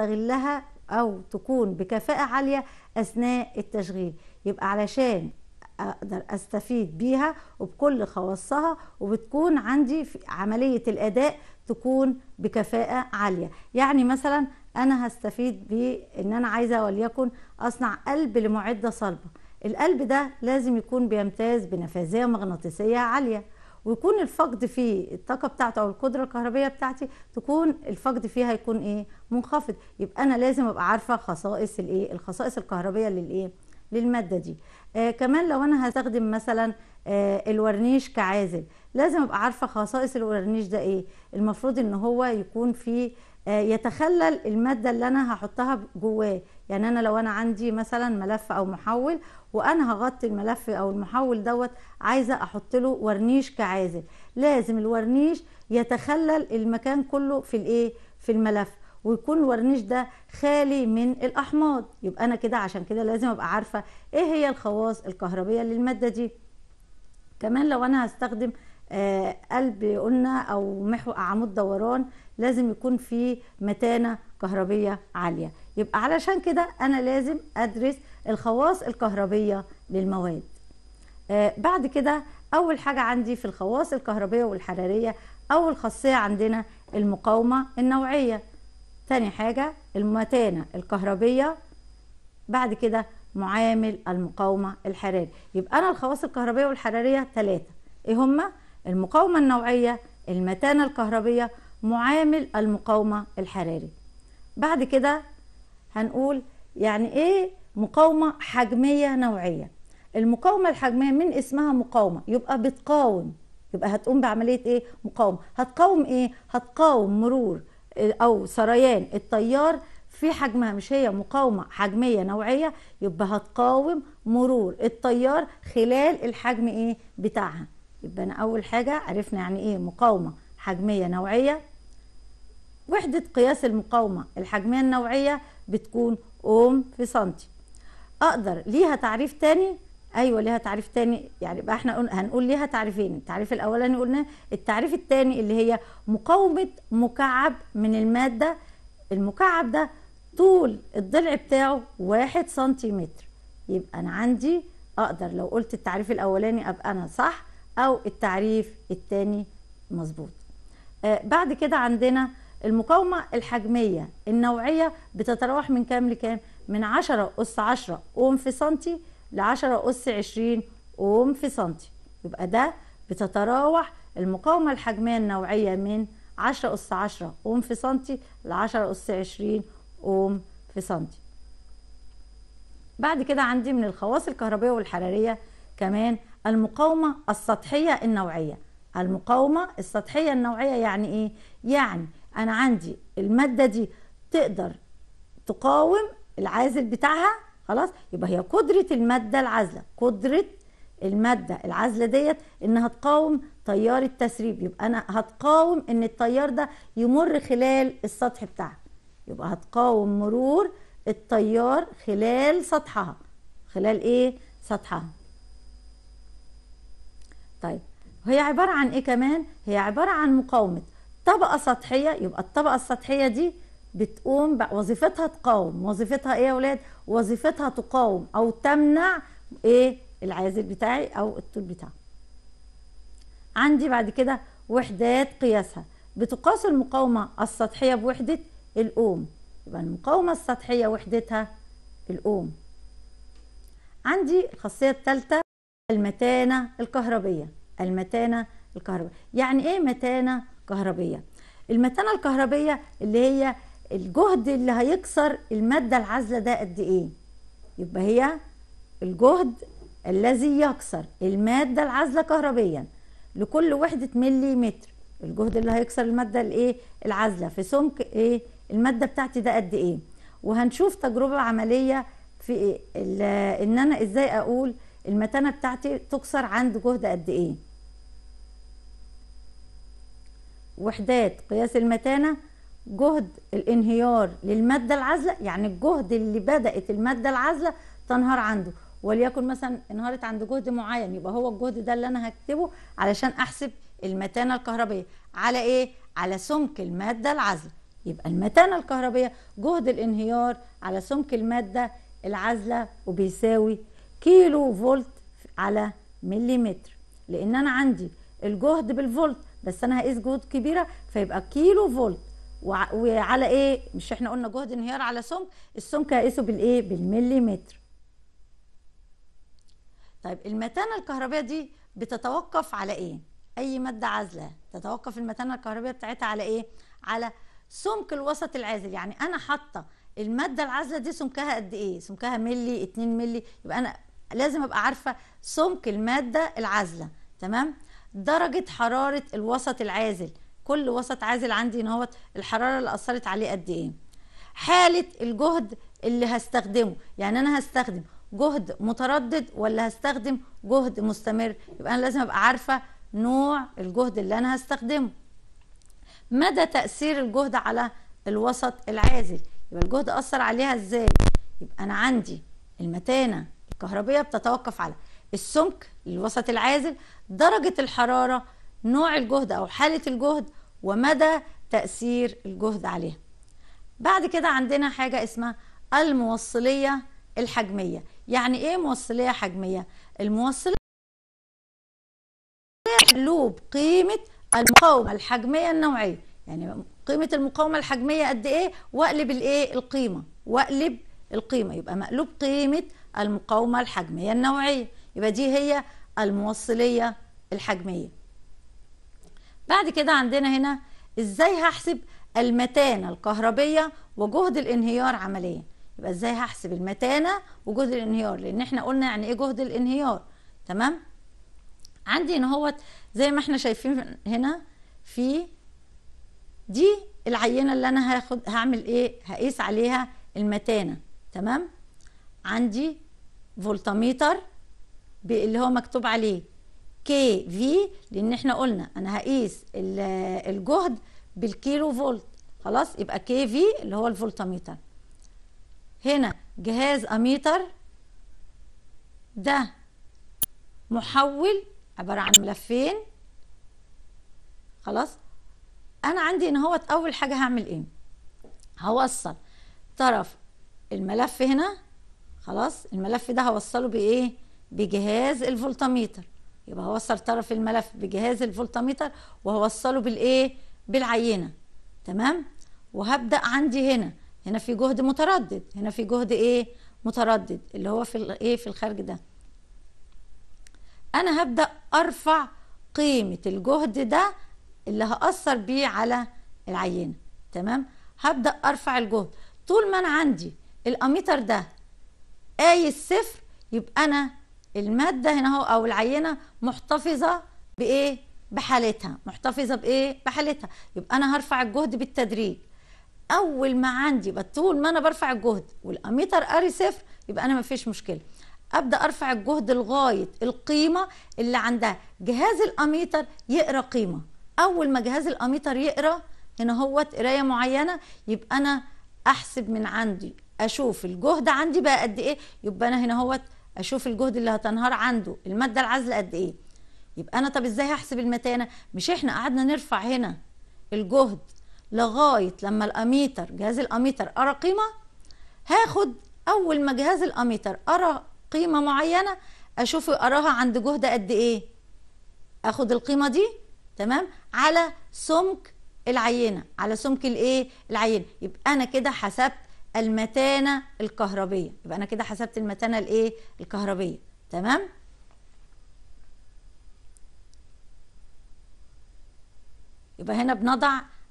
تستغلها او تكون بكفاءه عاليه اثناء التشغيل يبقى علشان اقدر استفيد بيها وبكل خواصها وبتكون عندي في عمليه الاداء تكون بكفاءه عاليه يعني مثلا انا هستفيد بان انا عايزه وليكن اصنع قلب لمعده صلبه القلب ده لازم يكون بيمتاز بنفاذيه مغناطيسيه عاليه ويكون الفقد في الطاقه بتاعته او القدره الكهربيه بتاعتي تكون الفقد فيها يكون ايه منخفض يبقى انا لازم ابقى عارفه خصائص الايه الخصائص الكهربيه للايه للماده دي آه كمان لو انا هستخدم مثلا آه الورنيش كعازل لازم ابقى عارفه خصائص الورنيش ده ايه المفروض ان هو يكون فيه آه، يتخلل المادة اللي أنا هحطها جواه يعني أنا لو أنا عندي مثلا ملف أو محول وأنا هغطي الملف أو المحول دوت عايزة أحط له ورنيش كعازل لازم الورنيش يتخلل المكان كله في الإيه في الملف ويكون الورنيش ده خالي من الأحماض يبقى أنا كده عشان كده لازم أبقى عارفة إيه هي الخواص الكهربية للمادة دي كمان لو أنا هستخدم آه، قلب قلنا او محور عمود دوران لازم يكون فيه متانه كهربيه عاليه يبقى علشان كده انا لازم ادرس الخواص الكهربيه للمواد آه، بعد كده اول حاجه عندي في الخواص الكهربيه والحراريه اول خاصيه عندنا المقاومه النوعيه ثاني حاجه المتانه الكهربيه بعد كده معامل المقاومه الحراري يبقى انا الخواص الكهربيه والحراريه ثلاثه ايه هما المقاومة النوعية المتانة الكهربية معامل المقاومة الحراري بعد كده هنقول يعني ايه مقاومة حجمية نوعية المقاومة الحجمية من اسمها مقاومة يبقى بتقاوم يبقى هتقوم بعملية ايه مقاومة هتقاوم ايه هتقاوم مرور آه، او سريان التيار في حجمها مش هي مقاومة حجمية نوعية يبقى هتقاوم مرور التيار خلال الحجم ايه بتاعها يبقى أنا أول حاجة عرفنا يعني إيه مقاومة حجمية نوعية وحدة قياس المقاومة الحجمية النوعية بتكون أوم في سنتي أقدر ليها تعريف تاني ايوه ليها تعريف تاني يعني يبقى احنا هنقول ليها تعريفين التعريف الاولاني قلنا التعريف التاني اللي هي مقاومه مكعب من الماده المكعب ده طول الضلع بتاعه واحد سنتيمتر يبقى انا عندي اقدر لو قلت التعريف الاولاني ابقى انا صح أو التعريف الثاني مظبوط آه، بعد كده عندنا المقاومة الحجمية النوعية بتتراوح من كام لكام؟ من 10 أس 10 أوم في سنتي ل 10 أس 20 أوم في سنتي يبقى ده بتتراوح المقاومة الحجمية النوعية من 10 أس 10 أوم في سنتي ل 10 أس 20 أوم في سنتي بعد كده عندي من الخواص الكهربائيه والحرارية كمان المقاومة السطحية النوعية المقاومة السطحية النوعية يعني ايه؟ يعني انا عندي المادة دي تقدر تقاوم العازل بتاعها خلاص يبقى هي قدرة المادة العازلة قدرة المادة العازلة ديت انها تقاوم تيار التسريب يبقى انا هتقاوم ان التيار ده يمر خلال السطح بتاعها يبقى هتقاوم مرور التيار خلال سطحها خلال ايه؟ سطحها طيب هي عباره عن ايه كمان هي عباره عن مقاومه طبقه سطحيه يبقى الطبقه السطحيه دي بتقوم وظيفتها تقاوم وظيفتها ايه يا اولاد وظيفتها تقاوم او تمنع ايه العازل بتاعي او الطول بتاعي عندي بعد كده وحدات قياسها بتقاس المقاومه السطحيه بوحده الاوم يبقى المقاومه السطحيه وحدتها الاوم عندي الخاصيه الثالثه المتانة الكهربية المتانة الكهربية يعني ايه متانة كهربية المتانة الكهربية اللي هي الجهد اللي هيكسر المادة العازلة ده قد ايه يبقى هي الجهد الذي يكسر المادة العازلة كهربيا لكل وحدة ملي متر الجهد اللي هيكسر المادة الايه العازلة في سمك ايه المادة بتاعتي ده قد ايه وهنشوف تجربة عملية في إيه؟ ان انا ازاي اقول المتانة بتاعتي تكسر عند جهد قد ايه وحدات قياس المتانة جهد الانهيار للمادة العازلة يعني الجهد اللي بدأت المادة العازلة تنهار عنده وليكن مثلا انهارت عند جهد معين يبقى هو الجهد ده اللي انا هكتبه علشان احسب المتانة الكهربية على ايه؟ على سمك المادة العازلة يبقى المتانة الكهربية جهد الانهيار على سمك المادة العازلة وبيساوي كيلو فولت على مليمتر لان انا عندي الجهد بالفولت بس انا هقيس جهود كبيره فيبقى كيلو فولت وعلى ايه مش احنا قلنا جهد انهيار على سمك السمك هقيسه بالايه بالمليمتر طيب المتانه الكهربائيه دي بتتوقف على ايه اي ماده عازله تتوقف المتانه الكهربائيه بتاعتها على ايه على سمك الوسط العازل يعني انا حاطه الماده العازله دي سمكها قد ايه سمكها ملي 2 ملي يبقى انا لازم ابقى عارفه سمك الماده العازله تمام درجه حراره الوسط العازل كل وسط عازل عندي ان هو الحراره اللي اثرت عليه قد ايه حاله الجهد اللي هستخدمه يعني انا هستخدم جهد متردد ولا هستخدم جهد مستمر يبقى انا لازم ابقى عارفه نوع الجهد اللي انا هستخدمه مدى تاثير الجهد على الوسط العازل يبقى الجهد اثر عليها ازاي يبقى انا عندي المتانه الكهربية بتتوقف على السمك الوسط العازل درجة الحرارة نوع الجهد أو حالة الجهد ومدى تأثير الجهد عليها بعد كده عندنا حاجة اسمها الموصلية الحجمية يعني ايه موصلية حجمية؟ الموصلية لوب قيمة المقاومة الحجمية النوعية يعني قيمة المقاومة الحجمية قد ايه؟ واقلب الايه؟ القيمة واقلب القيمة يبقى مقلوب قيمة المقاومة الحجمية النوعية يبقى دي هي الموصلية الحجمية بعد كده عندنا هنا ازاي هحسب المتانة الكهربية وجهد الانهيار عمليا يبقى ازاي هحسب المتانة وجهد الانهيار لان احنا قلنا يعني ايه جهد الانهيار تمام عندي ان هو زي ما احنا شايفين هنا في دي العينة اللي انا هاخد هعمل ايه هقيس عليها المتانة تمام عندي فولتميتر اللي هو مكتوب عليه كي في لان احنا قلنا انا هقيس الجهد بالكيلو فولت خلاص يبقى كي في اللي هو الفولتميتر هنا جهاز اميتر ده محول عباره عن ملفين خلاص انا عندي ان هو اول حاجه هعمل ايه هوصل طرف الملف هنا خلاص الملف ده هوصله بايه بجهاز الفولتاميتر يبقى هوصل طرف الملف بجهاز الفولتاميتر وهوصله بالايه بالعينه تمام وهبدا عندي هنا هنا في جهد متردد هنا في جهد ايه متردد اللي هو في الايه في الخارج ده انا هبدا ارفع قيمه الجهد ده اللي هاثر بيه على العينه تمام هبدا ارفع الجهد طول ما انا عندي الاميتر ده آي الصفر يبقى أنا المادة هنا أهو أو العينة محتفظة بإيه؟ بحالتها محتفظة بإيه؟ بحالتها يبقى أنا هرفع الجهد بالتدريج أول ما عندي طول ما أنا برفع الجهد والأميتر آري صفر يبقى أنا مفيش مشكلة ابدا ارفع الجهد لغايه القيمه اللي عندها جهاز الاميتر يقرا قيمه اول ما جهاز الاميتر يقرا هنا هو قرايه معينه يبقى انا احسب من عندي اشوف الجهد عندي بقى قد ايه يبقى انا هنا اهوت اشوف الجهد اللي هتنهار عنده الماده العازله قد ايه يبقى انا طب ازاي هحسب المتانه مش احنا قعدنا نرفع هنا الجهد لغايه لما الاميتر جهاز الاميتر قرا قيمه هاخد اول ما جهاز الاميتر قرا قيمه معينه اشوف اراها عند جهد قد ايه اخد القيمه دي تمام على سمك العينه على سمك الايه العينه يبقى انا كده حسبت المتانة الكهربية يبقى أنا كده حسبت المتانة الإيه الكهربية تمام يبقى هنا بنضع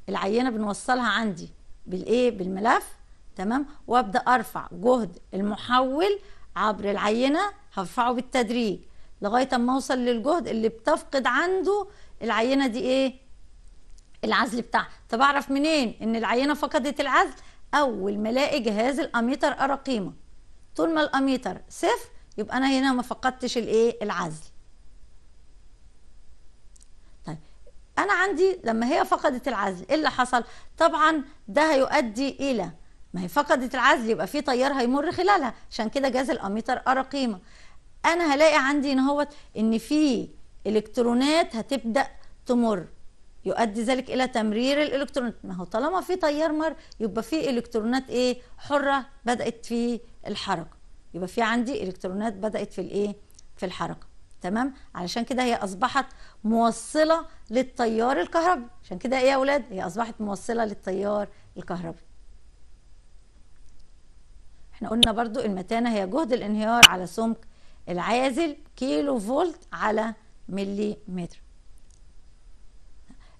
العينة بنوصلها عندي بالإيه بالملف تمام وأبدأ أرفع جهد المحول عبر العينة هرفعه بالتدريج لغاية أما أوصل للجهد اللي بتفقد عنده العينة دي إيه العزل بتاعها طب أعرف منين إن العينة فقدت العزل اول ما الاقي جهاز الاميتر ارى قيمه طول ما الاميتر صفر يبقى انا هنا ما فقدتش الايه العزل طيب انا عندي لما هي فقدت العزل ايه اللي حصل طبعا ده هيؤدي الى ما هي فقدت العزل يبقى في تيار هيمر خلالها عشان كده جهاز الاميتر ارى قيمه انا هلاقي عندي ان هو ان في الكترونات هتبدا تمر يؤدي ذلك الى تمرير الالكترونات ما هو طالما في تيار مر يبقى في الكترونات ايه حره بدات في الحركه يبقى في عندي الكترونات بدات في الايه في الحركه تمام علشان كده هي اصبحت موصله للتيار الكهربي عشان كده ايه يا اولاد هي اصبحت موصله للتيار الكهربي احنا قلنا برضو المتانه هي جهد الانهيار على سمك العازل كيلو فولت على ملي متر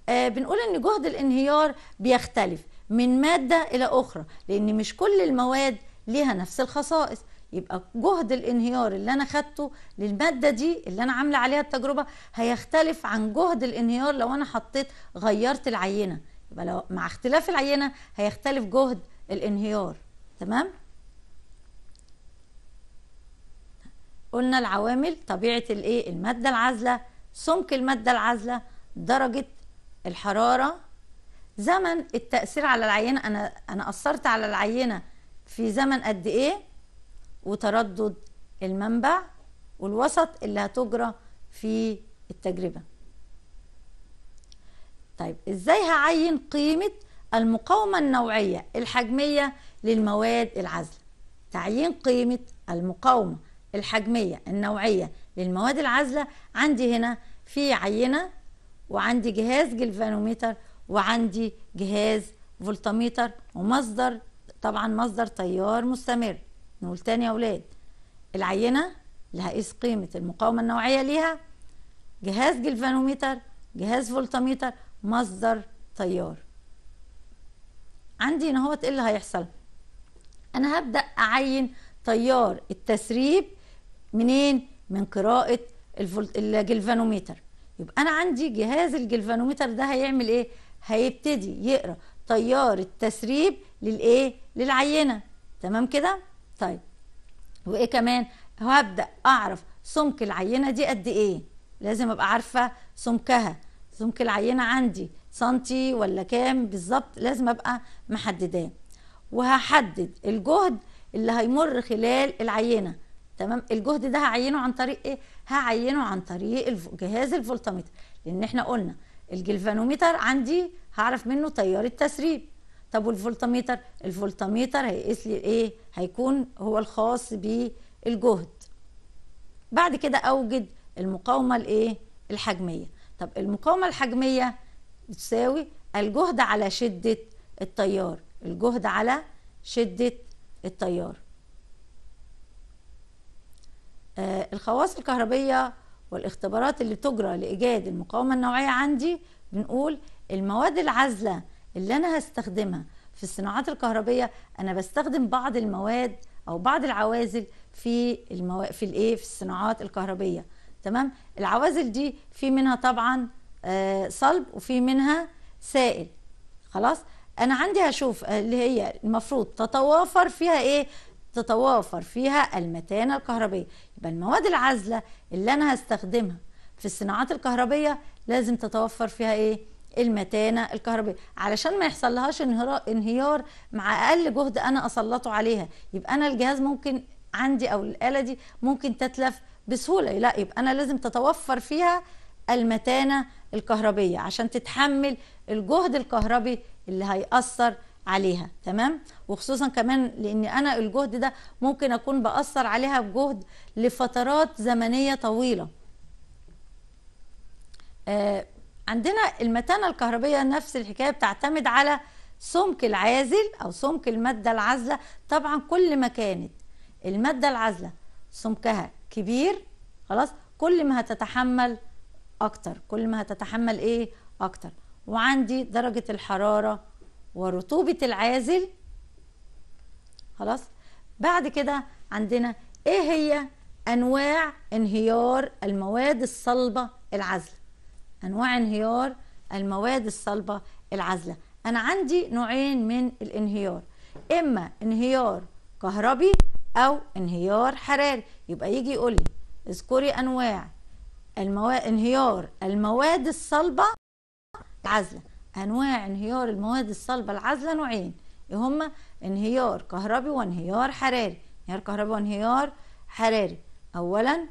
آه، بنقول ان جهد الانهيار بيختلف من ماده الى اخرى لان مش كل المواد ليها نفس الخصائص يبقى جهد الانهيار اللي انا خدته للماده دي اللي انا عامله عليها التجربه هيختلف عن جهد الانهيار لو انا حطيت غيرت العينه يبقى لو مع اختلاف العينه هيختلف جهد الانهيار تمام قلنا العوامل طبيعه الايه الماده العازله سمك الماده العازله درجه الحراره زمن التاثير على العينه انا انا اثرت على العينه في زمن قد ايه وتردد المنبع والوسط اللي هتجرى في التجربه طيب ازاي هعين قيمه المقاومه النوعيه الحجميه للمواد العازله تعيين قيمه المقاومه الحجميه النوعيه للمواد العازله عندي هنا في عينه وعندي جهاز جلفانوميتر وعندي جهاز فولتاميتر ومصدر طبعا مصدر تيار مستمر نقول تاني يا اولاد العينه اللي هقيس قيمه المقاومه النوعيه ليها جهاز جلفانوميتر جهاز فولتاميتر مصدر تيار عندي هنا اهوت ايه اللي هيحصل انا هبدا اعين تيار التسريب منين من قراءه الجلفانوميتر يبقى انا عندي جهاز الجلفانومتر ده هيعمل ايه هيبتدي يقرا تيار التسريب للايه للعينه تمام كده طيب وايه كمان هبدا اعرف سمك العينه دي قد ايه لازم ابقى عارفه سمكها سمك العينه عندي سنتي ولا كام بالظبط لازم ابقى محدداه وهحدد الجهد اللي هيمر خلال العينه تمام الجهد ده هعينه عن طريق ايه هعينه عن طريق جهاز الفولتاميتر لان احنا قلنا الجلفانوميتر عندي هعرف منه تيار التسريب طب والفولتمتر الفولتاميتر هيقيس لي ايه هيكون هو الخاص بالجهد بعد كده اوجد المقاومه الايه الحجميه طب المقاومه الحجميه بتساوي الجهد على شده التيار الجهد على شده التيار آه، الخواص الكهربية والاختبارات اللي بتجرى لإيجاد المقاومة النوعية عندي بنقول المواد العازلة اللي أنا هستخدمها في الصناعات الكهربية أنا بستخدم بعض المواد أو بعض العوازل في المو... في الإيه في الصناعات الكهربية تمام العوازل دي في منها طبعا آه، صلب وفي منها سائل خلاص أنا عندي هشوف آه، اللي هي المفروض تتوافر فيها إيه تتوافر فيها المتانة الكهربية يبقى المواد العازلة اللي أنا هستخدمها في الصناعات الكهربية لازم تتوفر فيها إيه؟ المتانة الكهربية علشان ما يحصل لهاش انهيار مع أقل جهد أنا أسلطه عليها يبقى أنا الجهاز ممكن عندي أو الآلة دي ممكن تتلف بسهولة لا يبقى أنا لازم تتوفر فيها المتانة الكهربية عشان تتحمل الجهد الكهربي اللي هيأثر عليها تمام وخصوصا كمان لان انا الجهد ده ممكن اكون باثر عليها بجهد لفترات زمنيه طويله آه عندنا المتانه الكهربيه نفس الحكايه بتعتمد على سمك العازل او سمك الماده العازله طبعا كل ما كانت الماده العازله سمكها كبير خلاص كل ما هتتحمل اكتر كل ما هتتحمل ايه اكتر وعندي درجه الحراره ورطوبة العازل خلاص بعد كده عندنا ايه هي انواع انهيار المواد الصلبة العازلة انواع انهيار المواد الصلبة العازلة انا عندي نوعين من الانهيار اما انهيار كهربي او انهيار حراري يبقى يجي يقول لي اذكري انواع المواد انهيار المواد الصلبة العازلة أنواع انهيار المواد الصلبة العازلة نوعين هما انهيار كهربي وانهيار حراري انهيار كهربي وانهيار حراري أولا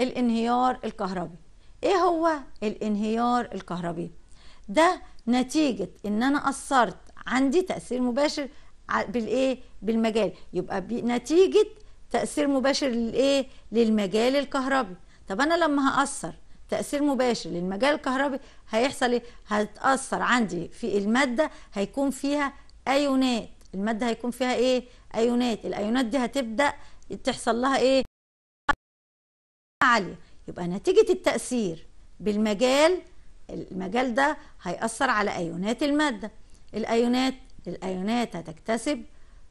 الانهيار الكهربي ايه هو الانهيار الكهربي ده نتيجة ان انا اثرت عندي تأثير مباشر بالايه بالمجال يبقى نتيجة تأثير مباشر للايه للمجال الكهربي طب انا لما هأثر تاثير مباشر للمجال الكهربي هيحصل ايه هتاثر عندي في الماده هيكون فيها ايونات الماده هيكون فيها ايه ايونات الايونات دي هتبدا تحصل لها ايه عاليه يبقى نتيجه التاثير بالمجال المجال ده هيأثر على أيونات المادة الأيونات الأيونات هتكتسب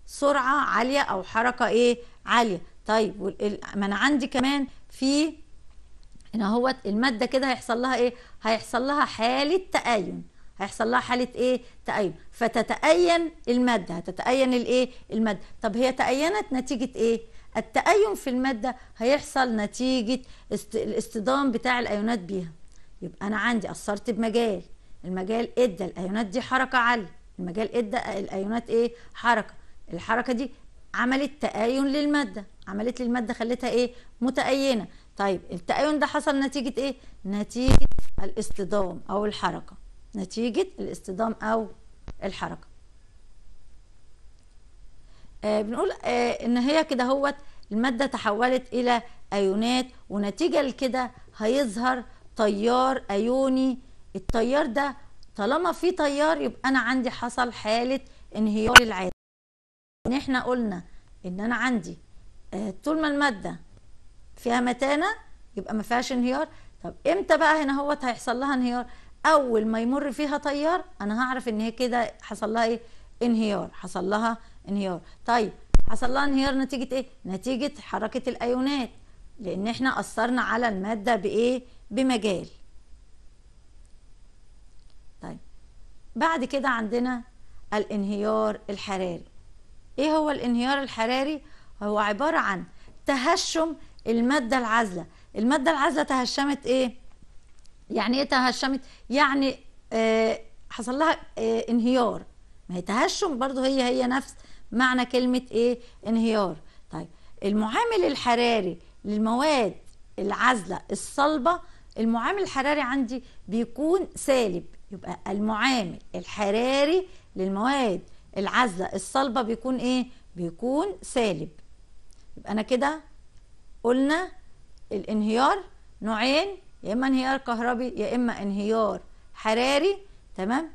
سرعة عالية أو حركة إيه عالية طيب ما أنا عندي كمان في هنا هو الماده كده هيحصل لها ايه هيحصل لها حاله تأين هيحصل لها حاله ايه تأين فتتأين الماده هتتأين الايه الماده طب هي تأينت نتيجه ايه التأين في الماده هيحصل نتيجه الاصطدام بتاع الايونات بيها يبقى انا عندي اثرت بمجال المجال ادى الايونات دي حركه عاليه المجال ادى الايونات ايه حركه الحركه دي عملت تأين للماده عملت للماده خلتها ايه متأينه طيب التأين ده حصل نتيجة إيه؟ نتيجة الاصطدام أو الحركة نتيجة الاصطدام أو الحركة آه بنقول آه إن هي كده هوت المادة تحولت إلى أيونات ونتيجة لكده هيظهر تيار أيوني التيار ده طالما في تيار يبقى أنا عندي حصل حالة انهيار العادة إن إحنا قلنا إن أنا عندي آه طول ما المادة فيها متانه يبقى ما فيهاش انهيار طب امتى بقى هنا هوت هيحصل لها انهيار اول ما يمر فيها تيار انا هعرف ان هي كده حصل لها ايه انهيار حصل لها انهيار طيب حصل لها انهيار نتيجه ايه نتيجه حركه الايونات لان احنا اثرنا على الماده بايه بمجال طيب بعد كده عندنا الانهيار الحراري ايه هو الانهيار الحراري هو عباره عن تهشم الماده العازله الماده العازله تهشمت ايه يعني ايه تهشمت يعني آه حصل لها آه انهيار ما هي تهشم برضو هي هي نفس معنى كلمه ايه انهيار طيب المعامل الحراري للمواد العازله الصلبه المعامل الحراري عندي بيكون سالب يبقى المعامل الحراري للمواد العازله الصلبه بيكون ايه بيكون سالب يبقى انا كده قلنا الانهيار نوعين يا اما انهيار كهربي يا اما انهيار حراري تمام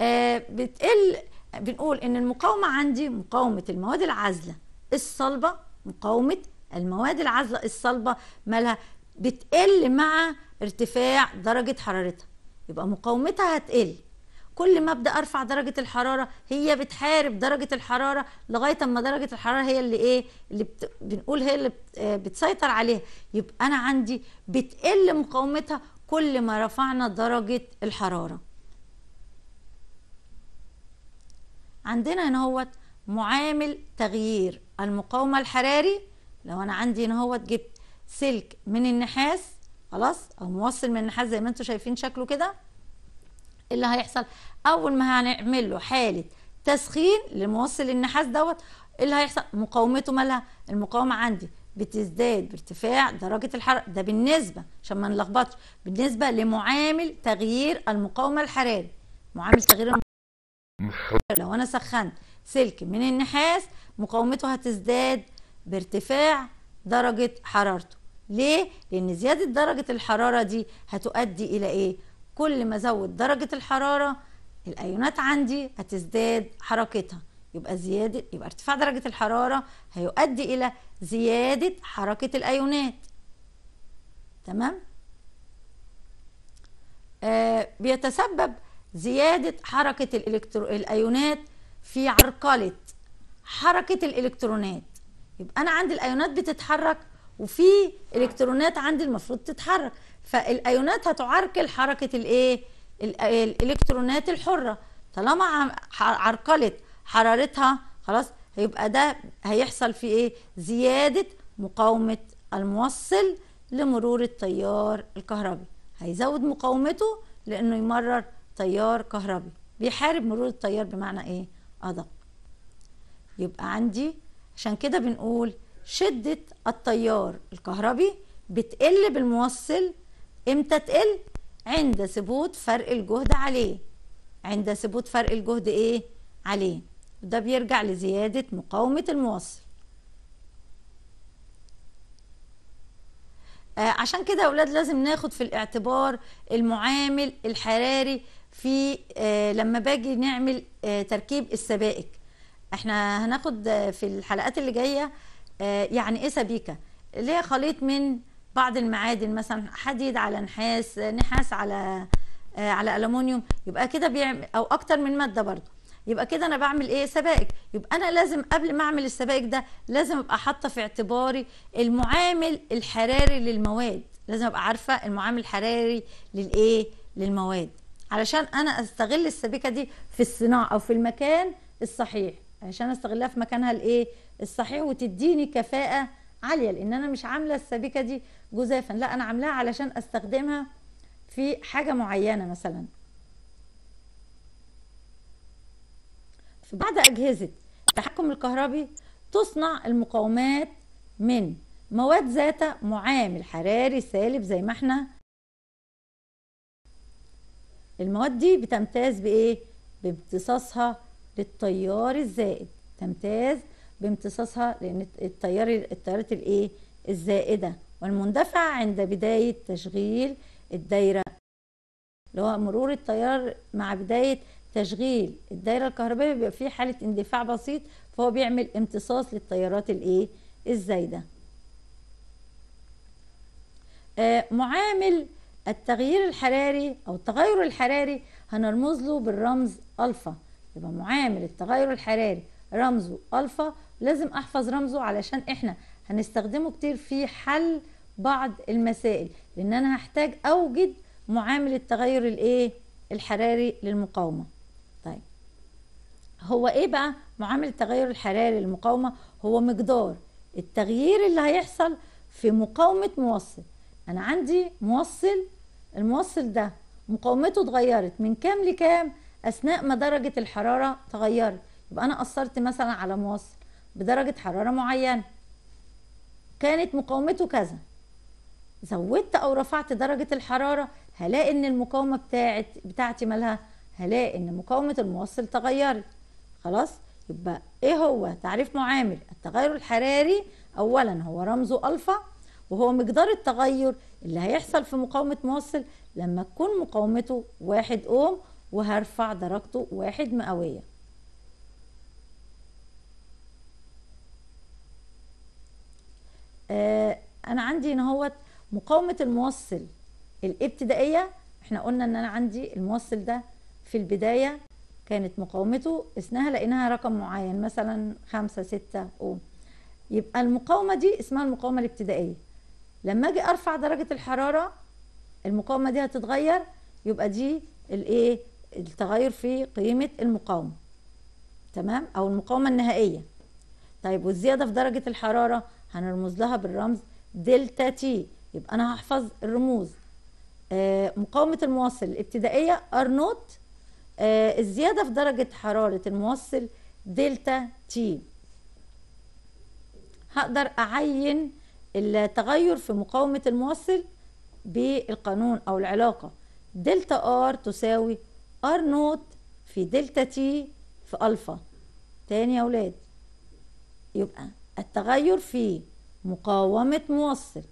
آه بتقل بنقول ان المقاومه عندي مقاومه المواد العازله الصلبه مقاومه المواد العازله الصلبه مالها بتقل مع ارتفاع درجه حرارتها يبقى مقاومتها هتقل كل ما ابدا ارفع درجه الحراره هي بتحارب درجه الحراره لغايه اما درجه الحراره هي اللي ايه اللي بت... بنقول هي اللي بت... آه، بتسيطر عليها يبقى انا عندي بتقل مقاومتها كل ما رفعنا درجه الحراره عندنا هنا هوت معامل تغيير المقاومه الحراري لو انا عندي هنا هوت جبت سلك من النحاس خلاص او موصل من النحاس زي ما انتم شايفين شكله كده اللي هيحصل اول ما هنعمل له حاله تسخين لموصل النحاس دوت اللي هيحصل مقاومته مالها المقاومه عندي بتزداد بارتفاع درجه الحراره ده بالنسبه عشان ما نلخبطش بالنسبه لمعامل تغيير المقاومه الحراري معامل تغيير المقاومة. لو انا سخنت سلك من النحاس مقاومته هتزداد بارتفاع درجه حرارته ليه لان زياده درجه الحراره دي هتؤدي الى ايه كل ما زود درجه الحراره الايونات عندي هتزداد حركتها يبقى زياده يبقى ارتفاع درجه الحراره هيؤدي الى زياده حركه الايونات تمام آه بيتسبب زياده حركه الالكترو الايونات في عرقله حركه الالكترونات يبقى انا عندي الايونات بتتحرك وفي الكترونات عندي المفروض تتحرك فالايونات هتعرقل حركه الايه الالكترونات الحره طالما عرقلت حرارتها خلاص هيبقى ده هيحصل في ايه زياده مقاومه الموصل لمرور التيار الكهربي هيزود مقاومته لانه يمرر تيار كهربي بيحارب مرور التيار بمعنى ايه ادق يبقى عندي عشان كده بنقول شده التيار الكهربي بتقل بالموصل امتى تقل عند ثبوت فرق الجهد عليه عند ثبوت فرق الجهد ايه عليه وده بيرجع لزيادة مقاومة الموصل آه عشان كده يا اولاد لازم ناخد في الاعتبار المعامل الحراري في آه لما باجي نعمل آه تركيب السبائك احنا هناخد في الحلقات اللي جايه آه، يعني ايه سبيكه اللي هي خليط من بعض المعادن مثلا حديد على نحاس نحاس على آه، على ألمونيوم يبقى كده بيعمل أو أكتر من مادة برضه يبقى كده انا بعمل ايه سبائك يبقى انا لازم قبل ما اعمل السبائك ده لازم ابقى حاطه في اعتباري المعامل الحراري للمواد لازم ابقى عارفه المعامل الحراري للايه للمواد علشان انا استغل السبيكه دي في الصناعه او في المكان الصحيح علشان استغلها في مكانها الايه الصحيح وتديني كفاءه عاليه لان انا مش عامله السبيكه دي جزافا لا انا عاملاها علشان استخدمها في حاجه معينه مثلا بعد اجهزه التحكم الكهربي تصنع المقاومات من مواد ذات معامل حراري سالب زي ما احنا المواد دي بتمتاز بايه بامتصاصها للتيار الزائد تمتاز بامتصاصها لان التيار التيارات الايه الزائده والمندفع عند بدايه تشغيل الدايره اللي هو مرور التيار مع بدايه تشغيل الدايره الكهربائيه بيبقى في حاله اندفاع بسيط فهو بيعمل امتصاص للتيارات الايه الزايده آه معامل التغيير الحراري او التغير الحراري هنرمز له بالرمز الفا يبقى معامل التغير الحراري رمزه الفا لازم احفظ رمزه علشان احنا هنستخدمه كتير في حل بعض المسائل لان انا هحتاج اوجد معامل التغير الايه الحراري للمقاومه طيب هو ايه بقى معامل التغير الحراري للمقاومه هو مقدار التغيير اللي هيحصل في مقاومه موصل انا عندي موصل الموصل ده مقاومته اتغيرت من كام لكام اثناء ما درجه الحراره تغيرت يبقى انا اثرت مثلا على موصل بدرجة حرارة معينة كانت مقاومته كذا زودت أو رفعت درجة الحرارة هلاقي إن المقاومة بتاعت بتاعتي مالها هلاقي إن مقاومة الموصل تغيرت خلاص يبقى إيه هو تعريف معامل التغير الحراري أولا هو رمزه ألفا وهو مقدار التغير اللي هيحصل في مقاومة موصل لما تكون مقاومته واحد أوم وهرفع درجته واحد مئوية آه، انا عندي ان هو مقاومه الموصل الابتدائيه احنا قلنا ان انا عندي الموصل ده في البدايه كانت مقاومته اسمها لقيناها رقم معين مثلا خمسة ستة اوم يبقى المقاومة دي اسمها المقاومة الابتدائية لما اجي ارفع درجة الحرارة المقاومة دي هتتغير يبقى دي الايه التغير في قيمة المقاومة تمام او المقاومة النهائية طيب والزيادة في درجة الحرارة هنرمز لها بالرمز دلتا تي يبقى انا هحفظ الرموز آه، مقاومه الموصل الابتدائيه ار نوت آه، الزياده في درجه حراره الموصل دلتا تي هقدر اعين التغير في مقاومه الموصل بالقانون او العلاقه دلتا ار تساوي ار نوت في دلتا تي في الفا تاني يا اولاد يبقى التغير في مقاومة موصل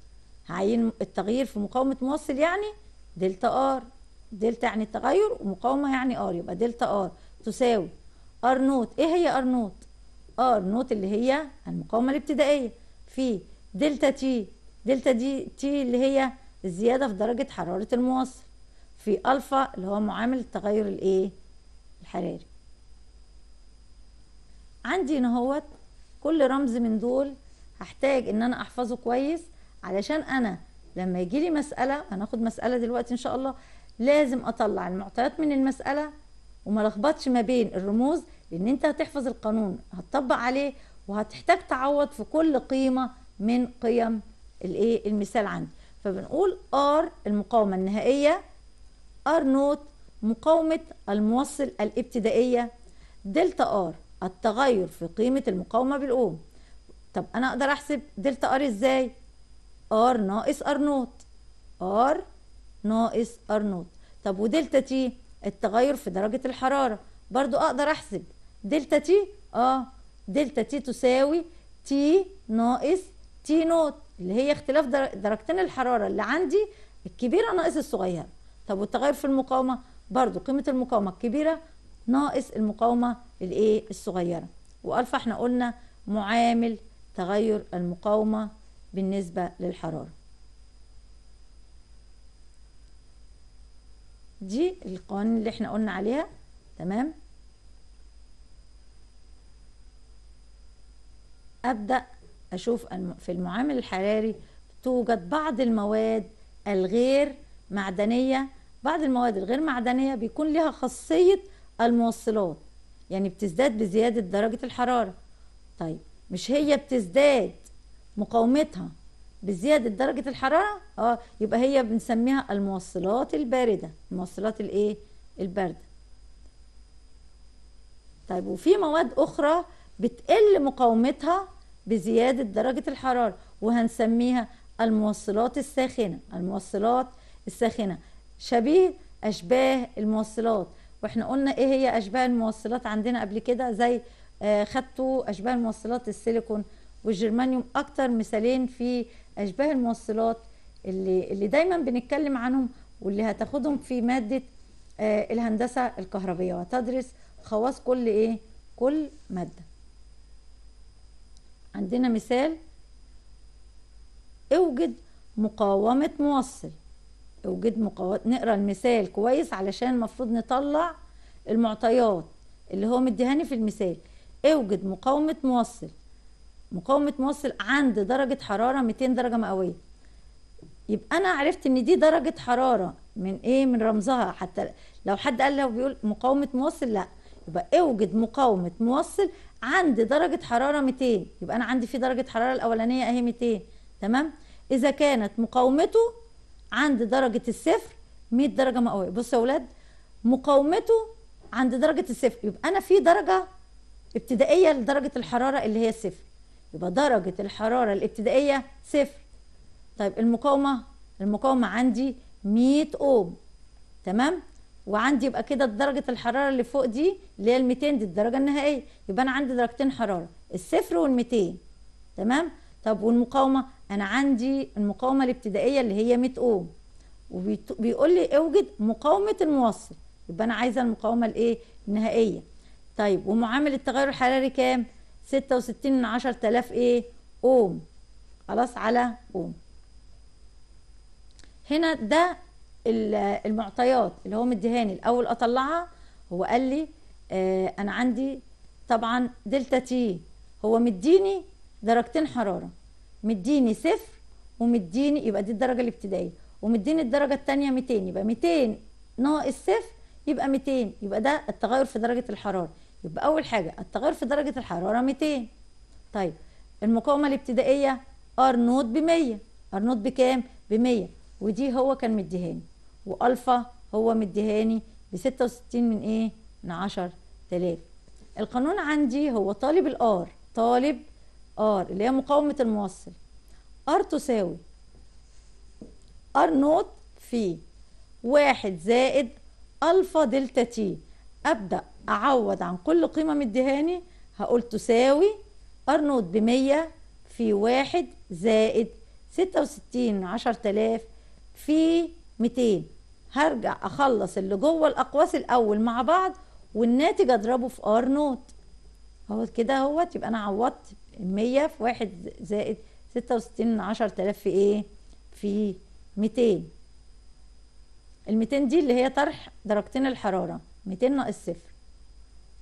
عين التغيير في مقاومة موصل يعني دلتا ار دلتا يعني التغير ومقاومة يعني ار يبقى دلتا ار تساوي ار نوت ايه هي ار نوت؟ ار نوت اللي هي المقاومة الابتدائية في دلتا تي دلتا دي تي اللي هي الزيادة في درجة حرارة الموصل في الفا اللي هو معامل التغير الايه؟ الحراري عندي هنا هوت كل رمز من دول هحتاج ان انا احفظه كويس علشان انا لما يجي لي مساله هناخد مساله دلوقتي ان شاء الله لازم اطلع المعطيات من المساله وما لخبطش ما بين الرموز لان انت هتحفظ القانون هتطبق عليه وهتحتاج تعوض في كل قيمه من قيم الايه المثال عندي فبنقول ار المقاومه النهائيه ار نوت مقاومه الموصل الابتدائيه دلتا ار التغير في قيمة المقاومة بالأوم طب أنا أقدر أحسب دلتا ار إزاي؟ ار ناقص ار نوت ار ناقص ار نوت طب ودلتا تي التغير في درجة الحرارة برضو أقدر أحسب دلتا تي آه دلتا تي تساوي تي ناقص تي نوت اللي هي اختلاف درجتين الحرارة اللي عندي الكبيرة ناقص الصغيرة طب والتغير في المقاومة برضو قيمة المقاومة الكبيرة ناقص المقاومة الايه الصغيرة والفا احنا قلنا معامل تغير المقاومة بالنسبة للحرارة دي القوانين اللي احنا قلنا عليها تمام ابدأ اشوف في المعامل الحراري توجد بعض المواد الغير معدنية بعض المواد الغير معدنية بيكون لها خاصية الموصلات يعني بتزداد بزيادة درجة الحرارة طيب مش هي بتزداد مقاومتها بزيادة درجة الحرارة اه يبقى هي بنسميها الموصلات الباردة الموصلات الايه الباردة طيب وفي مواد اخرى بتقل مقاومتها بزيادة درجة الحرارة وهنسميها الموصلات الساخنة الموصلات الساخنة شبيه أشباه الموصلات واحنا قلنا ايه هي اشباه الموصلات عندنا قبل كده زي آه، خدتوا اشباه الموصلات السيليكون والجرمانيوم اكتر مثالين في اشباه الموصلات اللي اللي دايما بنتكلم عنهم واللي هتاخدهم في ماده آه، الهندسه الكهربيه وتدرس خواص كل ايه كل ماده عندنا مثال اوجد مقاومه موصل وجد مقاومه نقرا المثال كويس علشان المفروض نطلع المعطيات اللي هو مديهاني في المثال اوجد مقاومه موصل مقاومه موصل عند درجه حراره 200 درجه مئويه يبقى انا عرفت ان دي درجه حراره من ايه من رمزها حتى لو حد قال لو بيقول مقاومه موصل لا يبقى اوجد مقاومه موصل عند درجه حراره 200 يبقى انا عندي في درجه حراره الاولانيه اهي 200 تمام اذا كانت مقاومته عند درجه الصفر 100 درجه مئويه بصوا يا اولاد مقاومته عند درجه الصفر يبقى انا في درجه ابتدائيه لدرجه الحراره اللي هي الصفر يبقى درجه الحراره الابتدائيه صفر طيب المقاومه المقاومه عندي 100 اوم تمام وعندي يبقى كده درجه الحراره اللي فوق دي اللي هي ال 200 دي الدرجه النهائيه يبقى انا عندي درجتين حراره الصفر وال 200 تمام طب والمقاومه انا عندي المقاومه الابتدائيه اللي هي 100 اوم وبيقول لي اوجد مقاومه الموصل يبقى انا عايزه المقاومه الايه النهائيه طيب ومعامل التغير الحراري كام 66 من 10000 ايه اوم خلاص على اوم هنا ده المعطيات اللي هو مديهاني الاول اطلعها هو قال لي آه انا عندي طبعا دلتا تي هو مديني درجتين حراره مديني صفر ومديني يبقى دي الدرجه الابتدائيه ومديني الدرجه الثانيه 200 يبقى 200 ناقص صفر يبقى 200 يبقى ده التغير في درجه الحراره يبقى اول حاجه التغير في درجه الحراره 200 طيب المقاومه الابتدائيه ار نوت ب 100 ار نوت بكام ب 100 ودي هو كان مديهاني والفا هو مديهاني ب 66 من ايه من 10000 القانون عندي هو طالب الار طالب ار اللي هي مقاومه الموصل ار تساوي ار نوت في واحد زائد الفا دلتا تي ابدا اعوض عن كل قيمه مديهاني هقول تساوي ار نوت بمية في واحد زائد ستة وستين عشر تلاف في ميتين هرجع اخلص اللي جوه الاقواس الاول مع بعض والناتج اضربه في ار نوت اهو كده اهوت يبقى انا عوضت المية في واحد زائد ستة وستين من عشر تلاف في ايه في ميتين الميتين دي اللي هي طرح درجتين الحرارة ميتين ناقص صفر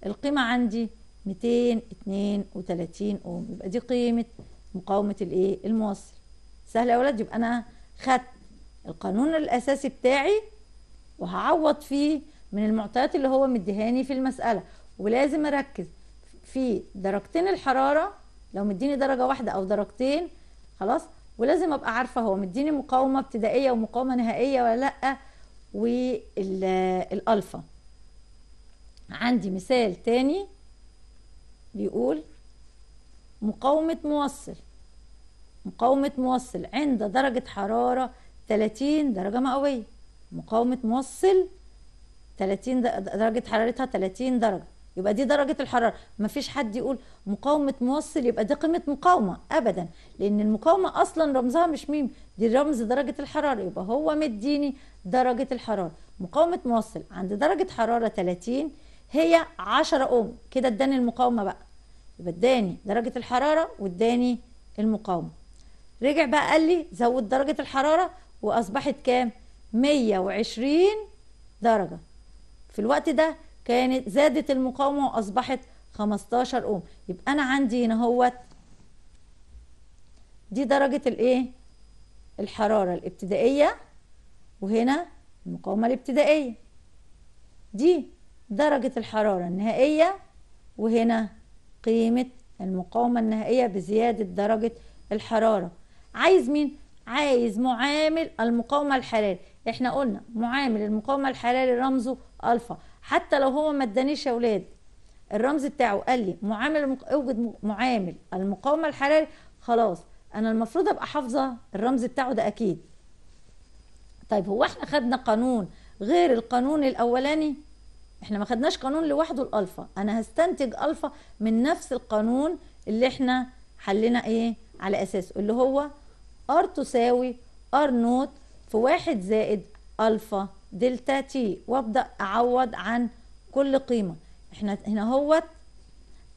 القيمة عندي ميتين اتنين وتلاتين اوم يبقى دي قيمة مقاومة الايه الموصل سهل يا ولاد يبقى انا خدت القانون الاساسي بتاعي وهعوض فيه من المعطيات اللي هو مديهاني في المسألة ولازم اركز في درجتين الحرارة لو مديني درجه واحده او درجتين خلاص ولازم ابقى عارفه هو مديني مقاومه ابتدائيه ومقاومه نهائيه ولا لا والالفا عندي مثال تاني بيقول مقاومه موصل مقاومه موصل عند درجه حراره 30 درجه مئويه مقاومه موصل 30 درجه حرارتها 30 درجه يبقى دي درجة الحرارة مفيش حد يقول مقاومة موصل يبقى دي قيمة مقاومة أبدا لأن المقاومة أصلا رمزها مش ميم دي رمز درجة الحرارة يبقى هو مديني درجة الحرارة مقاومة موصل عند درجة حرارة 30 هي 10 أوم كده اداني المقاومة بقى يبقى اداني درجة الحرارة واداني المقاومة رجع بقى قال لي زود درجة الحرارة وأصبحت كام 120 درجة في الوقت ده كانت زادت المقاومة وأصبحت 15 أوم يبقى أنا عندي هنا اهوت دي درجة الإيه؟ الحرارة الابتدائية وهنا المقاومة الابتدائية دي درجة الحرارة النهائية وهنا قيمة المقاومة النهائية بزيادة درجة الحرارة عايز مين؟ عايز معامل المقاومة الحراري احنا قلنا معامل المقاومة الحراري رمزه ألفا حتى لو هو ما ادانيش يا اولاد الرمز بتاعه قال لي معامل اوجد معامل المقاومه الحراري خلاص انا المفروض ابقى حافظه الرمز بتاعه ده اكيد طيب هو احنا خدنا قانون غير القانون الاولاني احنا ما خدناش قانون لوحده الالفا انا هستنتج الفا من نفس القانون اللي احنا حلنا ايه على اساسه اللي هو ار تساوي ار نوت في واحد زائد الفا دلتا تي وابدا اعوض عن كل قيمه احنا هنا هو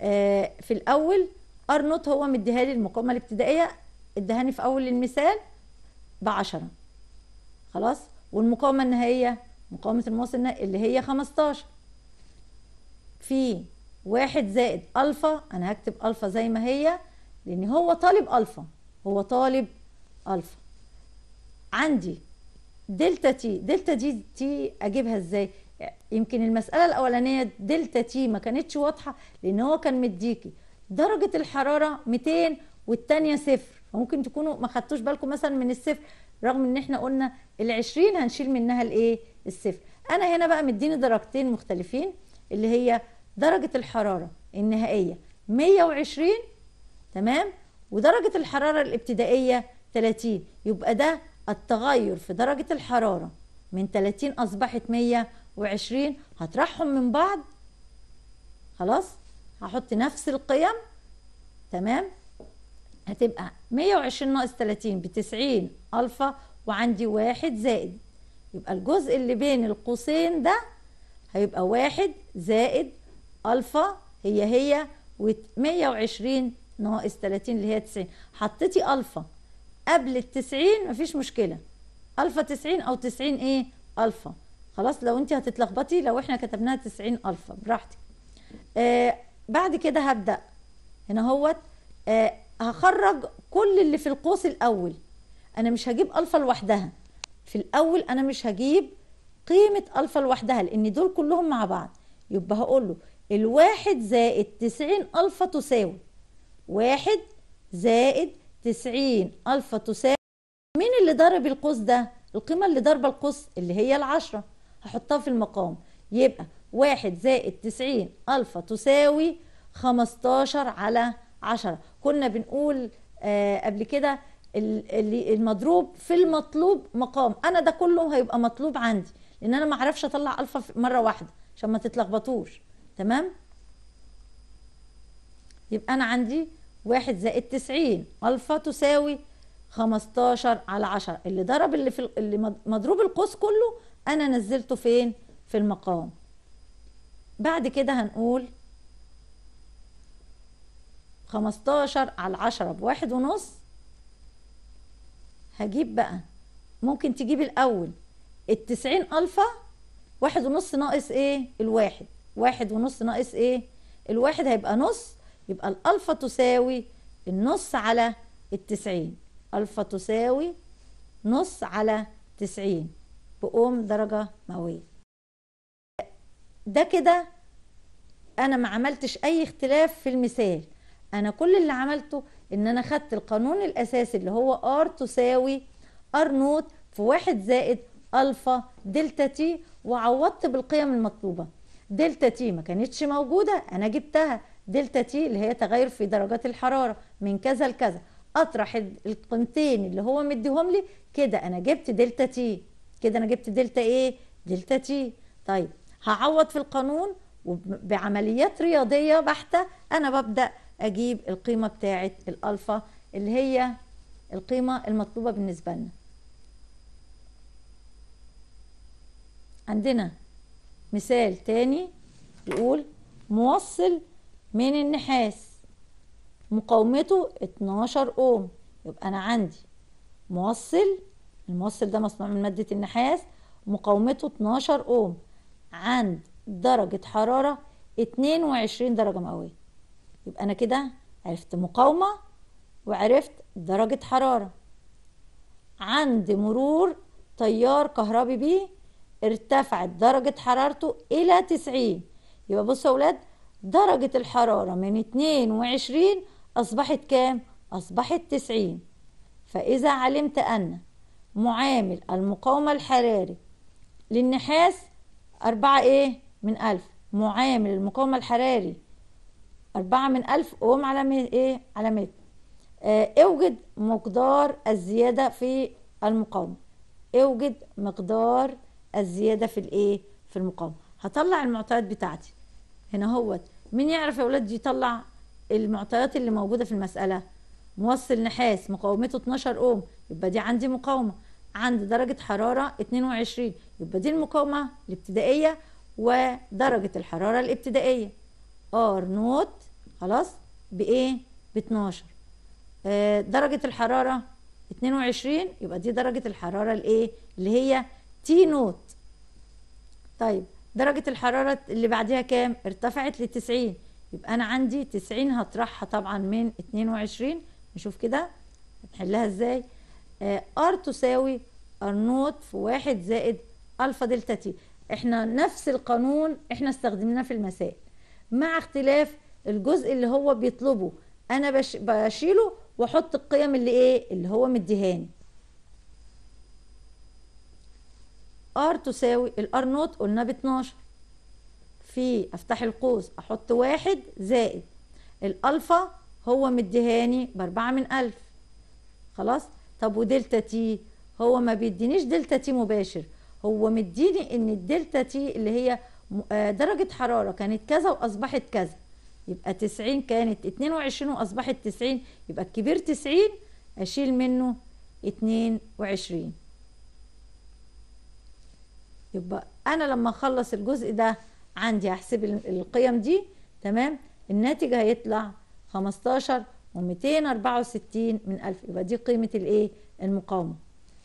آه، في الاول ار نوت هو مديها لي المقاومه الابتدائيه ادهاني في اول المثال ب 10 خلاص والمقاومه النهائيه مقاومه الموصل اللي هي 15 في واحد زائد الفا انا هكتب الفا زي ما هي لان هو طالب الفا هو طالب الفا عندي دلتا تي دلتا دي تي اجيبها ازاي يمكن المساله الاولانيه دلتا تي ما كانتش واضحه لان هو كان مديكي درجه الحراره 200 والثانيه صفر ممكن تكونوا ما خدتوش بالكم مثلا من الصفر رغم ان احنا قلنا ال20 هنشيل منها الايه الصفر انا هنا بقى مديني درجتين مختلفين اللي هي درجه الحراره النهائيه 120 تمام ودرجه الحراره الابتدائيه 30 يبقى ده التغير في درجة الحرارة من 30 أصبحت 120 هطرحهم من بعض خلاص هحط نفس القيم تمام هتبقى 120 ناقص 30 ب 90 ألفا وعندي واحد زائد يبقى الجزء اللي بين القوسين ده هيبقى واحد زائد ألفا هي هي 120 ناقص 30 اللي هي 90 حطيتي ألفا قبل التسعين مفيش مشكلة ألفا تسعين أو تسعين إيه ألفا خلاص لو أنت هتتلخبطي لو إحنا كتبناها تسعين ألفا براحتك آه بعد كده هبدأ هنا هوت آه هخرج كل اللي في القوس الأول أنا مش هجيب ألفا لوحدها في الأول أنا مش هجيب قيمة ألفا لوحدها لأن دول كلهم مع بعض يبقى هقول له الواحد زائد تسعين ألفا تساوي واحد زائد 90 ألف تساوي مين اللي ضرب القوس ده؟ القيمة اللي ضرب القوس اللي هي العشرة هحطها في المقام يبقى واحد زائد تسعين ألف تساوي خمستاشر على عشرة كنا بنقول آه قبل كده المضروب في المطلوب مقام أنا ده كله هيبقى مطلوب عندي لأن أنا معرفش أطلع ألف مرة واحدة عشان ما تتلخبطوش تمام؟ يبقى أنا عندي واحد زائد تسعين ألفا تساوي خمستاشر على عشرة اللي ضرب اللي في اللي مضروب القوس كله أنا نزلته فين؟ في المقام بعد كده هنقول خمستاشر على عشرة بواحد ونص هجيب بقى ممكن تجيب الأول التسعين ألفا واحد ونص ناقص ايه الواحد واحد ونص ناقص ايه الواحد هيبقى نص يبقى الألفا تساوي النص على التسعين ألفا تساوي نص على تسعين بأم درجة مئوية ده كده أنا ما عملتش أي اختلاف في المثال أنا كل اللي عملته إن أنا خدت القانون الأساسي اللي هو R تساوي R نوت في واحد زائد ألفا دلتا تي وعوضت بالقيم المطلوبة دلتا تي ما كانتش موجودة أنا جبتها دلتا تي اللي هي تغير في درجات الحراره من كذا لكذا اطرح القيمتين اللي هو مديهم لي كده انا جبت دلتا تي كده انا جبت دلتا ايه دلتا تي طيب هعوض في القانون وبعمليات رياضيه بحته انا ببدا اجيب القيمه بتاعه الالفا اللي هي القيمه المطلوبه بالنسبه لنا عندنا مثال تاني يقول موصل من النحاس مقاومته 12 اوم يبقى انا عندي موصل الموصل ده مصنوع من مادة النحاس مقاومته 12 اوم عند درجة حرارة 22 درجة مئوية يبقى انا كده عرفت مقاومة وعرفت درجة حرارة عند مرور تيار كهربي بيه ارتفعت درجة حرارته إلى 90 يبقى بصوا يا أولاد درجة الحرارة من 22 أصبحت كام؟ أصبحت 90 فإذا علمت أن معامل المقاومة الحراري للنحاس أربعة إيه؟ من ألف معامل المقاومة الحراري أربعة من ألف أوم على إيه؟ على متر آه اوجد مقدار الزيادة في المقاومة اوجد مقدار الزيادة في الإيه؟ في المقاومة هطلع المعطيات بتاعتي هنا هوت مين يعرف يا ولاد يطلع المعطيات اللي موجوده في المساله موصل نحاس مقاومته 12 اوم يبقى دي عندي مقاومه عند درجه حراره 22 يبقى دي المقاومه الابتدائيه ودرجه الحراره الابتدائيه ار نوت خلاص بايه ب 12 آه، درجه الحراره 22 يبقى دي درجه الحراره الايه اللي هي تي نوت طيب درجة الحرارة اللي بعدها كام ارتفعت لتسعين يبقى أنا عندي تسعين هطرحها طبعا من اتنين وعشرين نشوف كده هنحلها ازاي ار آه، تساوي ار نوت في واحد زائد الفا دلتا تي احنا نفس القانون احنا استخدمناه في المسائل مع اختلاف الجزء اللي هو بيطلبه انا بش بشيله واحط القيم اللي ايه اللي هو مديهاني ار تساوي الار نوت قلنا ب 12 في افتح القوس احط واحد زائد الالفا هو مديهاني باربعة من ألف خلاص طب ودلتا تي هو ما بيدينيش دلتا تي مباشر هو مديني ان الدلتا تي اللي هي آه، درجة حرارة كانت كذا واصبحت كذا يبقى 90 كانت 22 واصبحت 90 يبقى الكبير 90 اشيل منه 22 يبقى انا لما اخلص الجزء ده عندي هحسب القيم دي تمام الناتج هيطلع 15 و264 من 1000 يبقى دي قيمه الايه المقاومه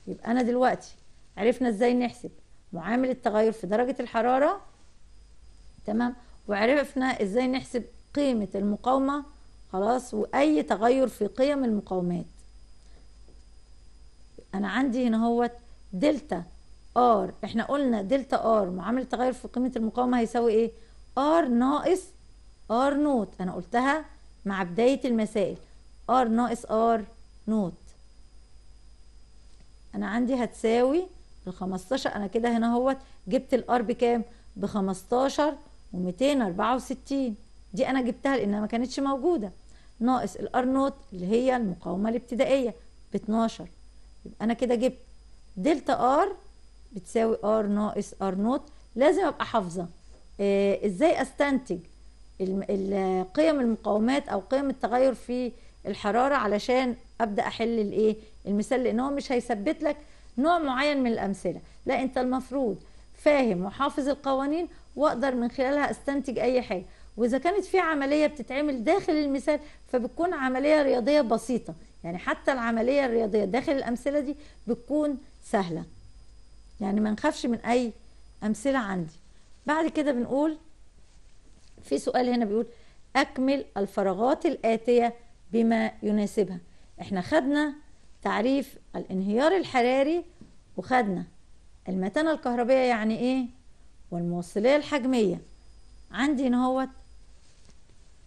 يبقى انا دلوقتي عرفنا ازاي نحسب معامل التغير في درجه الحراره تمام وعرفنا ازاي نحسب قيمه المقاومه خلاص واي تغير في قيم المقاومات انا عندي هنا هو دلتا ار احنا قلنا دلتا ار معامل التغير في قيمه المقاومه هيساوي ايه ار ناقص ار نوت انا قلتها مع بدايه المسائل ار ناقص ار نوت انا عندي هتساوي ال 15 انا كده هنا اهوت جبت الار بكام ب 15 و264 دي انا جبتها لانها ما كانتش موجوده ناقص الار نوت اللي هي المقاومه الابتدائيه ب 12 يبقى انا كده جبت دلتا ار بتساوي ار ناقص ار نوت لازم ابقى حافظه آه ازاي استنتج قيم المقاومات او قيم التغير في الحراره علشان ابدا احل الايه المثال لان هو مش هيثبت لك نوع معين من الامثله لا انت المفروض فاهم وحافظ القوانين واقدر من خلالها استنتج اي حاجه واذا كانت في عمليه بتتعمل داخل المثال فبتكون عمليه رياضيه بسيطه يعني حتى العمليه الرياضيه داخل الامثله دي بتكون سهله يعني ما نخافش من اي امثله عندي بعد كده بنقول في سؤال هنا بيقول اكمل الفراغات الاتيه بما يناسبها احنا خدنا تعريف الانهيار الحراري وخدنا المتانه الكهربيه يعني ايه والموصليه الحجميه عندي هنا هو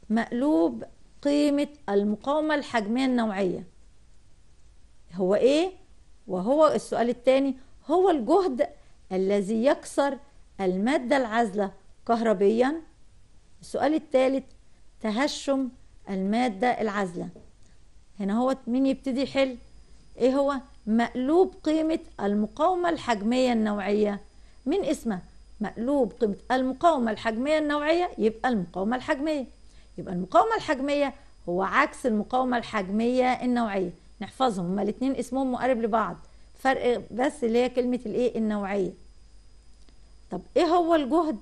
مقلوب قيمه المقاومه الحجميه النوعيه هو ايه وهو السؤال الثاني هو الجهد الذي يكسر المادة العازلة كهربيا السؤال الثالث تهشم المادة العازلة هنا هو مين يبتدي يحل ايه هو مقلوب قيمة المقاومة الحجمية النوعية من اسمها مقلوب قيمة المقاومة الحجمية النوعية يبقى المقاومة الحجمية يبقى المقاومة الحجمية هو عكس المقاومة الحجمية النوعية نحفظهم هما الاثنين اسمهم مقارب لبعض فرق بس اللي هي كلمة الايه النوعية طب ايه هو الجهد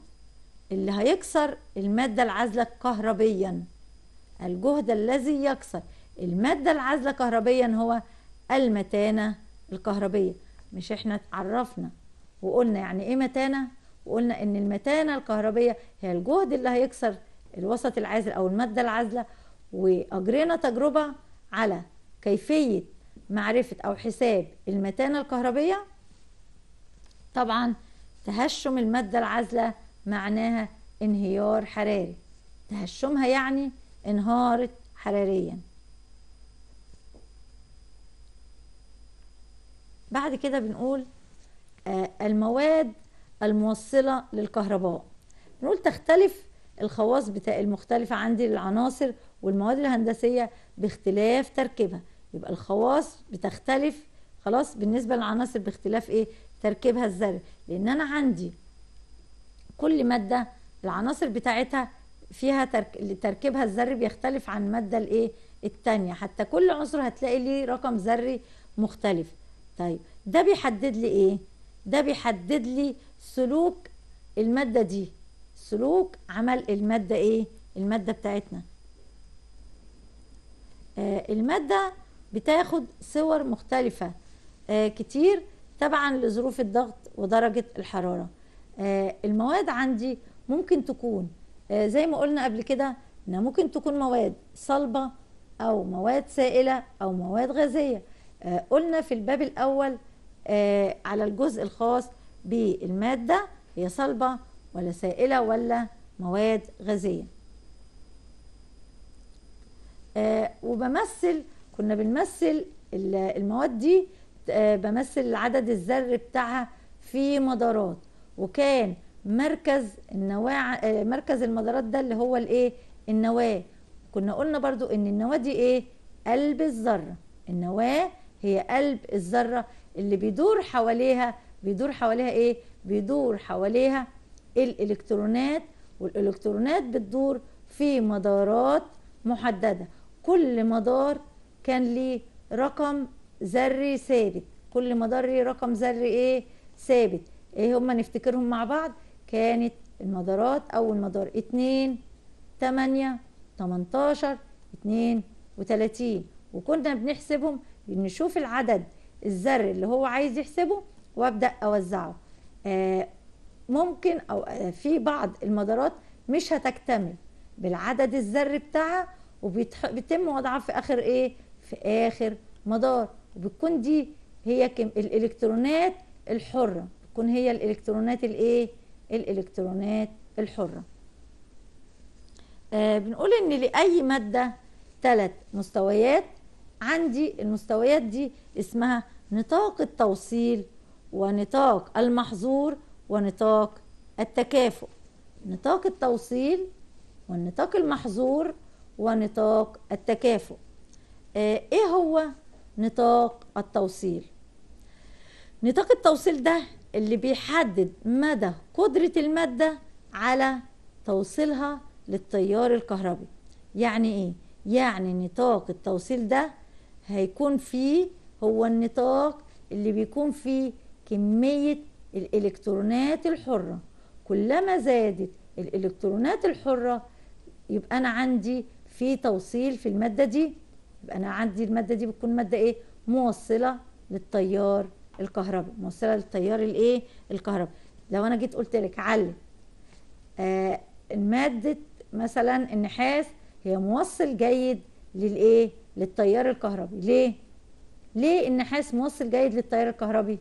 اللي هيكسر المادة العازلة كهربيا الجهد الذي يكسر المادة العازلة كهربيا هو المتانة الكهربية مش احنا اتعرفنا وقلنا يعني ايه متانة وقلنا ان المتانة الكهربية هي الجهد اللي هيكسر الوسط العازل او المادة العازلة واجرينا تجربة على كيفية معرفة أو حساب المتانة الكهربية طبعا تهشم المادة العازلة معناها انهيار حراري تهشمها يعني انهارت حراريا بعد كده بنقول آه، المواد الموصلة للكهرباء بنقول تختلف الخواص بتاع المختلفة عندي للعناصر والمواد الهندسية باختلاف تركيبها يبقى الخواص بتختلف خلاص بالنسبه للعناصر باختلاف ايه تركيبها الذري لان انا عندي كل ماده العناصر بتاعتها فيها ترك... تركيبها الذري بيختلف عن الماده الايه الثانيه حتى كل عنصر هتلاقي ليه رقم ذري مختلف طيب ده بيحدد لي ايه ده بيحدد لي سلوك الماده دي سلوك عمل الماده ايه الماده بتاعتنا آه الماده بتاخد صور مختلفة آه، كتير تبعا لظروف الضغط ودرجة الحرارة آه، المواد عندي ممكن تكون آه، زي ما قلنا قبل كده انها ممكن تكون مواد صلبة او مواد سائلة او مواد غازية قلنا في الباب الاول على الجزء الخاص بالمادة هي صلبة ولا سائلة ولا مواد غازية وبمثل كنا بنمثل المواد دي آه، بمثل العدد الذري بتاعها في مدارات وكان مركز النواه آه، مركز المدارات ده اللي هو الايه النواه كنا قلنا برضو ان النواه دي ايه قلب الذره النواه هي قلب الذره اللي بيدور حواليها بيدور حواليها ايه بيدور حواليها الالكترونات والالكترونات بتدور في مدارات محدده كل مدار كان ليه رقم ذري ثابت كل مدار ليه رقم ذري ايه ثابت ايه هما نفتكرهم مع بعض كانت المدارات اول مدار 2 8 18 32 وكنا بنحسبهم نشوف العدد الذري اللي هو عايز يحسبه وابدا اوزعه آه ممكن او آه في بعض المدارات مش هتكتمل بالعدد الذري بتاعها وبيتم وضعها في اخر ايه في اخر مدار وبتكون دي هي كم الالكترونات الحره بتكون هي الالكترونات الايه الالكترونات الحره آه بنقول ان لاي ماده ثلاث مستويات عندي المستويات دي اسمها نطاق التوصيل ونطاق المحظور ونطاق التكافؤ نطاق التوصيل والنطاق المحظور ونطاق التكافؤ آه، ايه هو نطاق التوصيل نطاق التوصيل ده اللي بيحدد مدى قدرة المادة على توصيلها للتيار الكهربي يعني ايه يعني نطاق التوصيل ده هيكون فيه هو النطاق اللي بيكون فيه كمية الإلكترونات الحرة كلما زادت الإلكترونات الحرة يبقى أنا عندي في توصيل في المادة دي يبقى انا عندي الماده دي بتكون ماده ايه موصله للتيار الكهربي موصله للتيار الايه الكهربي لو انا جيت قلت لك علم آه ماده مثلا النحاس هي موصل جيد للايه للتيار الكهربي ليه ليه النحاس موصل جيد للتيار الكهربي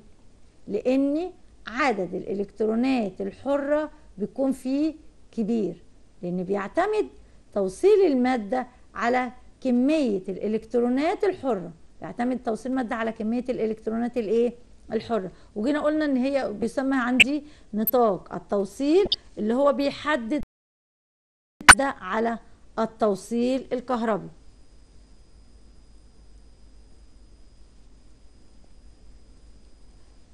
لان عدد الالكترونات الحره بيكون فيه كبير لان بيعتمد توصيل الماده على كميه الالكترونات الحره يعتمد توصيل ماده على كميه الالكترونات الايه الحره وجينا قلنا ان هي بيسمى عندي نطاق التوصيل اللي هو بيحدد ده على التوصيل الكهربي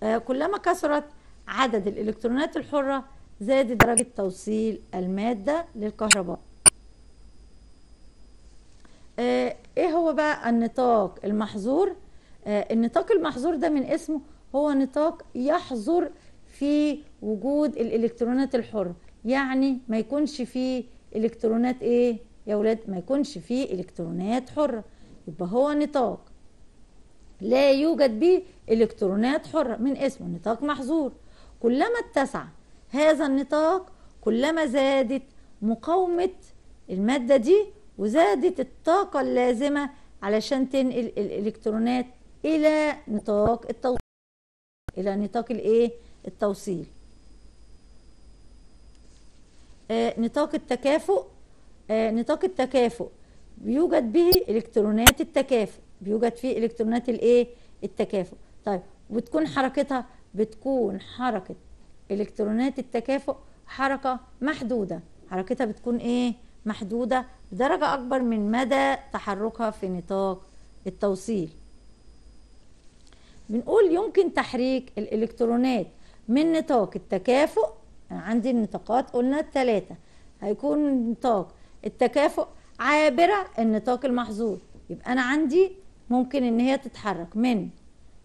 آه، كلما كثرت عدد الالكترونات الحره زادت درجه توصيل الماده للكهرباء آه، ايه هو بقى النطاق المحظور آه، النطاق المحظور ده من اسمه هو نطاق يحظر في وجود الالكترونات الحره يعني ما يكونش فيه الكترونات ايه يا ولاد ما يكونش فيه الكترونات حره يبقى هو نطاق لا يوجد به الكترونات حره من اسمه نطاق محظور كلما اتسع هذا النطاق كلما زادت مقاومه الماده دي وزادت الطاقة اللازمة علشان تنقل الإلكترونات إلى نطاق التوصيل إلى نطاق الإيه؟ التوصيل آه نطاق التكافؤ آه نطاق التكافؤ بيوجد به إلكترونات التكافؤ بيوجد فيه إلكترونات الإيه؟ التكافؤ طيب وتكون حركتها بتكون حركة إلكترونات التكافؤ حركة محدودة حركتها بتكون إيه؟ محدودة بدرجة أكبر من مدى تحركها في نطاق التوصيل بنقول يمكن تحريك الإلكترونات من نطاق التكافؤ عندي النطاقات قلنا الثلاثة هيكون نطاق التكافؤ عابرة النطاق المحظور يبقى أنا عندي ممكن إن هي تتحرك من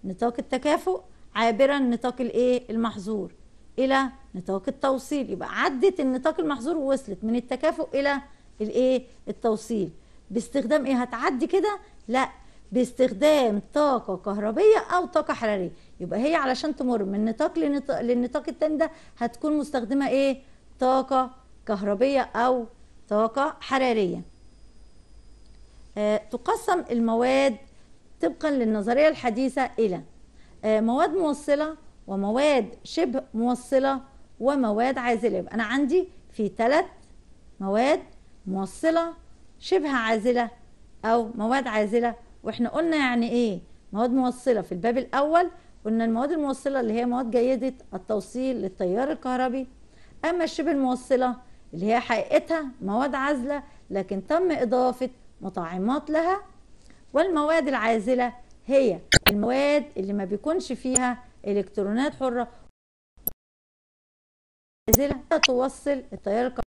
نطاق التكافؤ عابرة النطاق الإيه المحظور إلى نطاق التوصيل يبقى عدت النطاق المحظور ووصلت من التكافؤ الى الايه التوصيل باستخدام ايه هتعدي كده لا باستخدام طاقة كهربية أو طاقة حرارية يبقى هي علشان تمر من نطاق لنطاق, للنطاق التاني ده هتكون مستخدمة إيه؟ طاقة كهربية أو طاقة حرارية آه تقسم المواد طبقا للنظرية الحديثة إلى آه مواد موصلة ومواد شبه موصلة ومواد عازله يبقى انا عندي في ثلاث مواد موصله شبه عازله او مواد عازله واحنا قلنا يعني ايه مواد موصله في الباب الاول قلنا المواد الموصله اللي هي مواد جيده التوصيل للتيار الكهربي اما الشبه الموصله اللي هي حقيقتها مواد عازله لكن تم اضافه مطعمات لها والمواد العازله هي المواد اللي ما بيكونش فيها الكترونات حره منزلها توصل التيار الكهربائي